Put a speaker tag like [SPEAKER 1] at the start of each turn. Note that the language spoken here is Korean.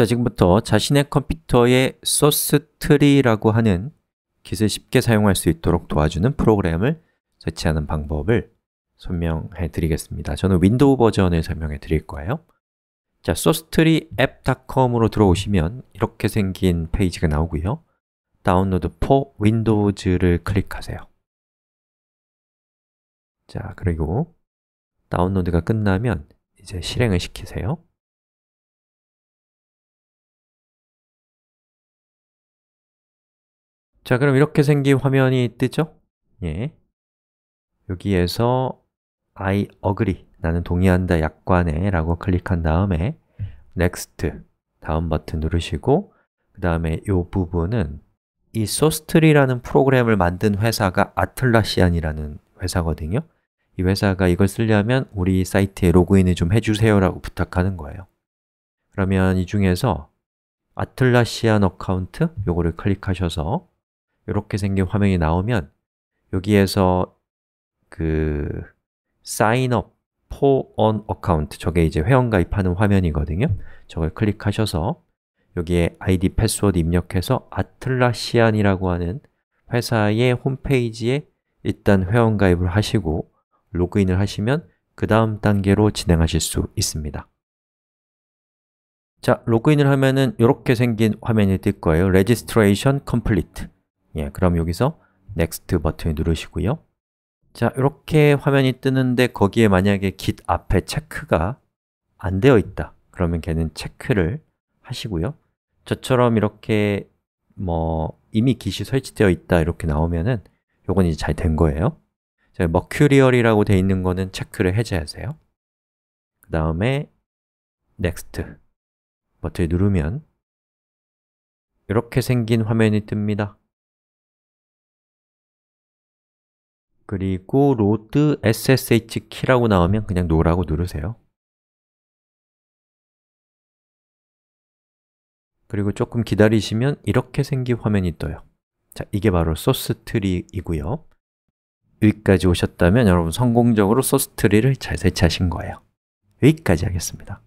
[SPEAKER 1] 자, 지금부터 자신의 컴퓨터의 소스 트리라고 하는 깃을 쉽게 사용할 수 있도록 도와주는 프로그램을 설치하는 방법을 설명해 드리겠습니다. 저는 윈도우 버전을 설명해 드릴 거예요. 자, source3app.com으로 들어오시면 이렇게 생긴 페이지가 나오고요. 다운로드
[SPEAKER 2] 포윈도우즈를 클릭하세요. 자, 그리고 다운로드가 끝나면 이제 실행을 시키세요.
[SPEAKER 3] 자, 그럼 이렇게 생긴 화면이 뜨죠? 예. 여기에서
[SPEAKER 1] I agree, 나는 동의한다, 약관에 라고 클릭한 다음에 Next, 다음 버튼 누르시고 그 다음에 이 부분은 이 소스트리라는 프로그램을 만든 회사가 아틀라시안이라는 회사거든요 이 회사가 이걸 쓰려면 우리 사이트에 로그인을 좀 해주세요 라고 부탁하는 거예요 그러면 이 중에서 아틀라시안 어카운트 요거를 클릭하셔서 이렇게 생긴 화면이 나오면 여기에서 그 사인업 for an account 저게 이제 회원 가입하는 화면이거든요 저걸 클릭하셔서 여기에 id, 패스워드 입력해서 아틀라시안이라고 하는 회사의 홈페이지에 일단 회원 가입을 하시고 로그인을 하시면 그 다음 단계로 진행하실 수 있습니다 자, 로그인을 하면은 이렇게 생긴 화면이 뜰 거예요 Registration Complete 예, 그럼 여기서 next 버튼을 누르시고요 자, 이렇게 화면이 뜨는데 거기에 만약에 git 앞에 체크가 안 되어 있다 그러면 걔는 체크를 하시고요 저처럼 이렇게 뭐 이미 git이 설치되어 있다 이렇게 나오면은 요건 이제 잘 된 거예요 자, mercurial이라고 되어 있는 거는
[SPEAKER 2] 체크를 해제하세요 그 다음에 next 버튼을 누르면 이렇게 생긴 화면이 뜹니다 그리고 로드 ssh 키라고 나오면 그냥 노라고 누르세요 그리고 조금 기다리시면 이렇게 생긴 화면이 떠요 자, 이게 바로
[SPEAKER 1] 소스 트리이고요 여기까지 오셨다면 여러분 성공적으로 소스 트리를 잘 설치하신 거예요 여기까지 하겠습니다